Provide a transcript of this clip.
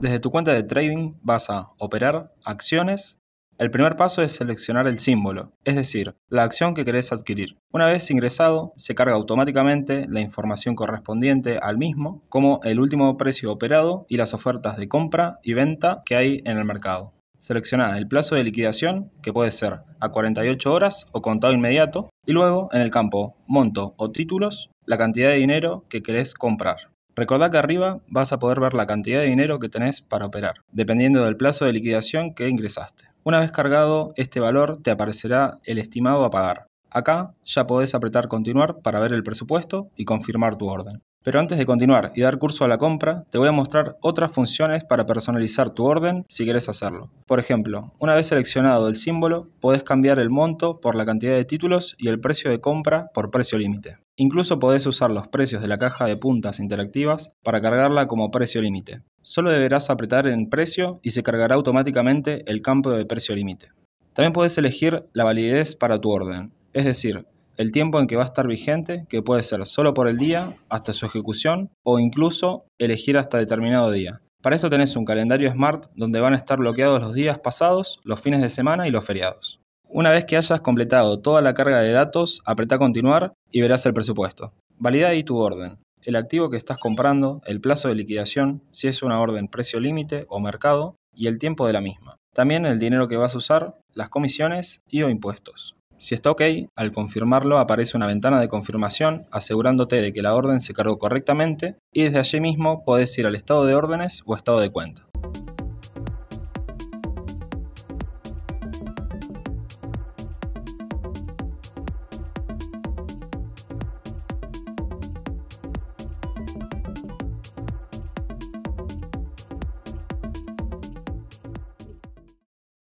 Desde tu cuenta de trading vas a operar acciones. El primer paso es seleccionar el símbolo, es decir, la acción que querés adquirir. Una vez ingresado, se carga automáticamente la información correspondiente al mismo, como el último precio operado y las ofertas de compra y venta que hay en el mercado. Selecciona el plazo de liquidación, que puede ser a 48 horas o contado inmediato, y luego en el campo monto o títulos, la cantidad de dinero que querés comprar. Recordá que arriba vas a poder ver la cantidad de dinero que tenés para operar, dependiendo del plazo de liquidación que ingresaste. Una vez cargado este valor, te aparecerá el estimado a pagar. Acá ya podés apretar continuar para ver el presupuesto y confirmar tu orden. Pero antes de continuar y dar curso a la compra, te voy a mostrar otras funciones para personalizar tu orden si quieres hacerlo. Por ejemplo, una vez seleccionado el símbolo, podés cambiar el monto por la cantidad de títulos y el precio de compra por precio límite. Incluso podés usar los precios de la caja de puntas interactivas para cargarla como precio límite. Solo deberás apretar en precio y se cargará automáticamente el campo de precio límite. También podés elegir la validez para tu orden, es decir, el tiempo en que va a estar vigente, que puede ser solo por el día, hasta su ejecución o incluso elegir hasta determinado día. Para esto tenés un calendario Smart donde van a estar bloqueados los días pasados, los fines de semana y los feriados. Una vez que hayas completado toda la carga de datos, apretá continuar y verás el presupuesto. Valida ahí tu orden, el activo que estás comprando, el plazo de liquidación, si es una orden precio límite o mercado y el tiempo de la misma. También el dinero que vas a usar, las comisiones y o impuestos. Si está OK, al confirmarlo aparece una ventana de confirmación asegurándote de que la orden se cargó correctamente y desde allí mismo puedes ir al estado de órdenes o estado de cuenta.